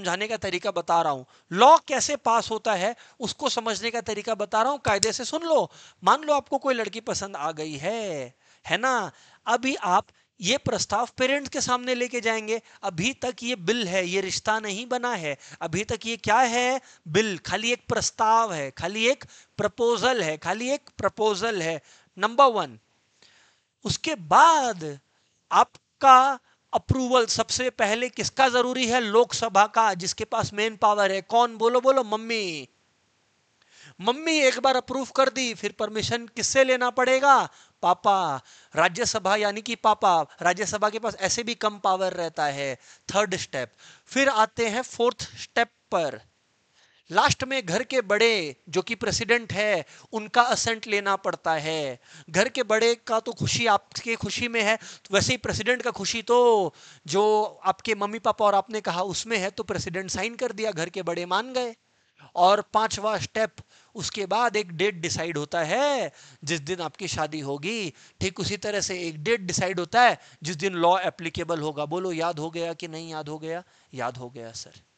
समझाने का तरीका बता रहा हूं लॉ कैसे पास होता है उसको समझने का तरीका बता रहा हूं कायदे से सुन लो मान लो आपको कोई लड़की पसंद आ गई है है ना अभी आप ये प्रस्ताव पेरेंट्स के सामने लेके जाएंगे अभी तक ये बिल है ये रिश्ता नहीं बना है अभी तक ये क्या है बिल खाली एक प्रस्ताव है खाली एक प्रपोजल है खाली एक प्रपोजल है नंबर वन उसके बाद आपका अप्रूवल सबसे पहले किसका जरूरी है लोकसभा का जिसके पास मेन पावर है कौन बोलो बोलो मम्मी मम्मी एक बार अप्रूव कर दी फिर परमिशन किससे लेना पड़ेगा पापा राज्यसभा यानी कि पापा राज्यसभा के पास ऐसे भी कम पावर रहता है थर्ड स्टेप फिर आते हैं फोर्थ स्टेप पर लास्ट में घर के बड़े जो कि प्रेसिडेंट है उनका असेंट लेना पड़ता है घर के बड़े का तो खुशी आपके खुशी में है तो वैसे ही प्रेसिडेंट का खुशी तो जो आपके मम्मी पापा और आपने कहा उसमें है तो प्रेसिडेंट साइन कर दिया घर के बड़े मान गए और पांचवा स्टेप उसके बाद एक डेट डिसाइड होता है जिस दिन आपकी शादी होगी ठीक उसी तरह से एक डेट डिसाइड होता है जिस दिन लॉ एप्लीकेबल होगा बोलो याद हो गया कि नहीं याद हो गया याद हो गया सर